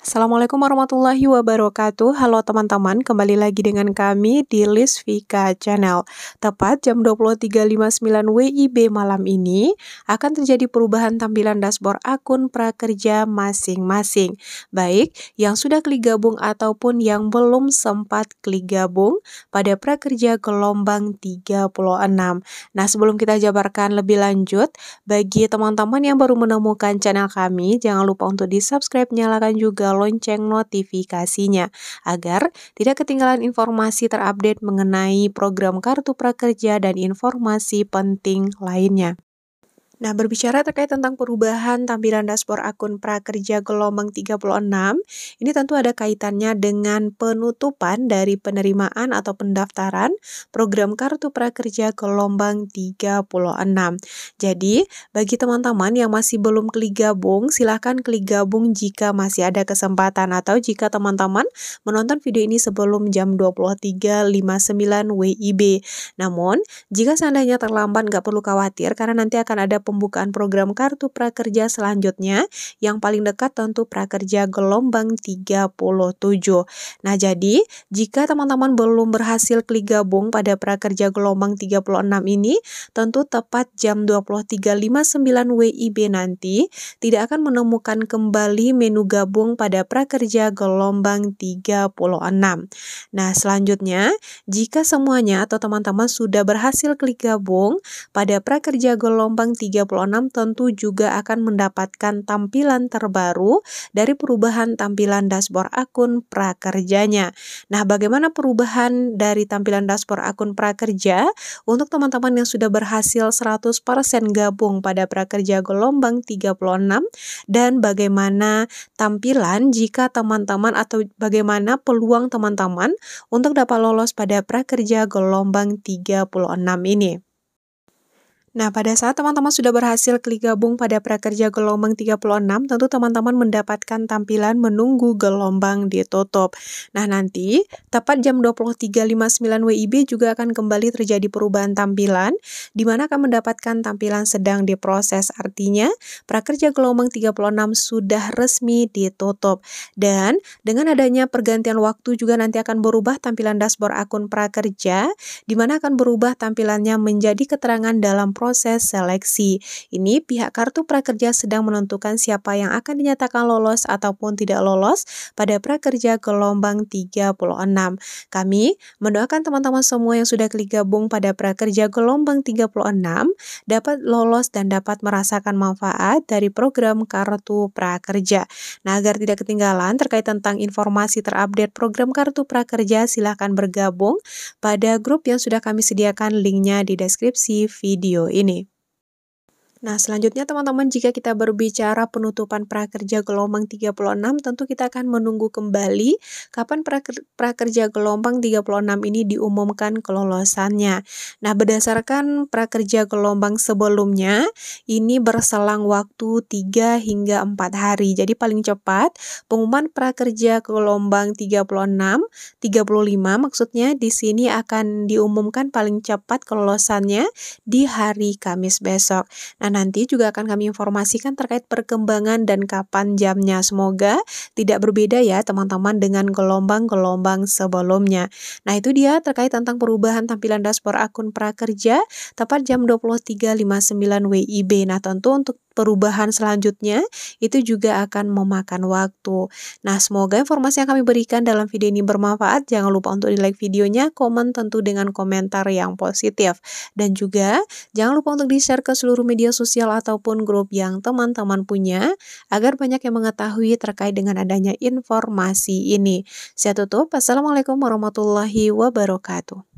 Assalamualaikum warahmatullahi wabarakatuh. Halo teman-teman, kembali lagi dengan kami di List Vika Channel. Tepat jam 23.59 WIB malam ini akan terjadi perubahan tampilan dashboard akun prakerja masing-masing. Baik yang sudah klik gabung ataupun yang belum sempat klik gabung pada prakerja gelombang 36. Nah, sebelum kita jabarkan lebih lanjut, bagi teman-teman yang baru menemukan channel kami, jangan lupa untuk di-subscribe, nyalakan juga lonceng notifikasinya agar tidak ketinggalan informasi terupdate mengenai program Kartu Prakerja dan informasi penting lainnya. Nah, berbicara terkait tentang perubahan tampilan dashboard akun prakerja gelombang 36, ini tentu ada kaitannya dengan penutupan dari penerimaan atau pendaftaran program kartu prakerja gelombang 36. Jadi, bagi teman-teman yang masih belum klik gabung, silahkan klik gabung jika masih ada kesempatan atau jika teman-teman menonton video ini sebelum jam 23.59 WIB. Namun, jika seandainya terlambat nggak perlu khawatir karena nanti akan ada pembukaan program Kartu Prakerja selanjutnya yang paling dekat tentu Prakerja Gelombang 37. Nah, jadi jika teman-teman belum berhasil klik gabung pada Prakerja Gelombang 36 ini, tentu tepat jam 23.59 WIB nanti tidak akan menemukan kembali menu gabung pada Prakerja Gelombang 36. Nah, selanjutnya, jika semuanya atau teman-teman sudah berhasil klik gabung pada Prakerja Gelombang 36, 36 tentu juga akan mendapatkan tampilan terbaru dari perubahan tampilan dashboard akun prakerjanya. Nah, bagaimana perubahan dari tampilan dashboard akun prakerja? Untuk teman-teman yang sudah berhasil 100% gabung pada prakerja gelombang 36 dan bagaimana tampilan jika teman-teman atau bagaimana peluang teman-teman untuk dapat lolos pada prakerja gelombang 36 ini. Nah, pada saat teman-teman sudah berhasil klik gabung pada prakerja gelombang 36, tentu teman-teman mendapatkan tampilan menunggu gelombang ditutup. Nah, nanti tepat jam 23.59 WIB juga akan kembali terjadi perubahan tampilan, di mana akan mendapatkan tampilan sedang diproses. Artinya, prakerja gelombang 36 sudah resmi ditutup. Dan dengan adanya pergantian waktu juga nanti akan berubah tampilan dashboard akun prakerja, di mana akan berubah tampilannya menjadi keterangan dalam proses seleksi. Ini pihak Kartu Prakerja sedang menentukan siapa yang akan dinyatakan lolos ataupun tidak lolos pada prakerja gelombang 36. Kami mendoakan teman-teman semua yang sudah klik gabung pada prakerja gelombang 36 dapat lolos dan dapat merasakan manfaat dari program Kartu Prakerja. Nah, agar tidak ketinggalan terkait tentang informasi terupdate program Kartu Prakerja, silahkan bergabung pada grup yang sudah kami sediakan linknya di deskripsi video ini Nah, selanjutnya teman-teman, jika kita berbicara penutupan prakerja gelombang 36, tentu kita akan menunggu kembali kapan prakerja gelombang 36 ini diumumkan kelolosannya. Nah, berdasarkan prakerja gelombang sebelumnya, ini berselang waktu 3 hingga 4 hari. Jadi paling cepat, pengumuman prakerja gelombang 36, 35 maksudnya di sini akan diumumkan paling cepat kelolosannya di hari Kamis besok. Nah, Nah, nanti juga akan kami informasikan terkait perkembangan dan kapan jamnya. Semoga tidak berbeda ya teman-teman dengan gelombang-gelombang sebelumnya. Nah itu dia terkait tentang perubahan tampilan dashboard akun prakerja tepat jam 23.59 WIB. Nah tentu untuk perubahan selanjutnya itu juga akan memakan waktu. Nah, semoga informasi yang kami berikan dalam video ini bermanfaat. Jangan lupa untuk di-like videonya, komen tentu dengan komentar yang positif. Dan juga jangan lupa untuk di-share ke seluruh media sosial ataupun grup yang teman-teman punya agar banyak yang mengetahui terkait dengan adanya informasi ini. Saya tutup. Assalamualaikum warahmatullahi wabarakatuh.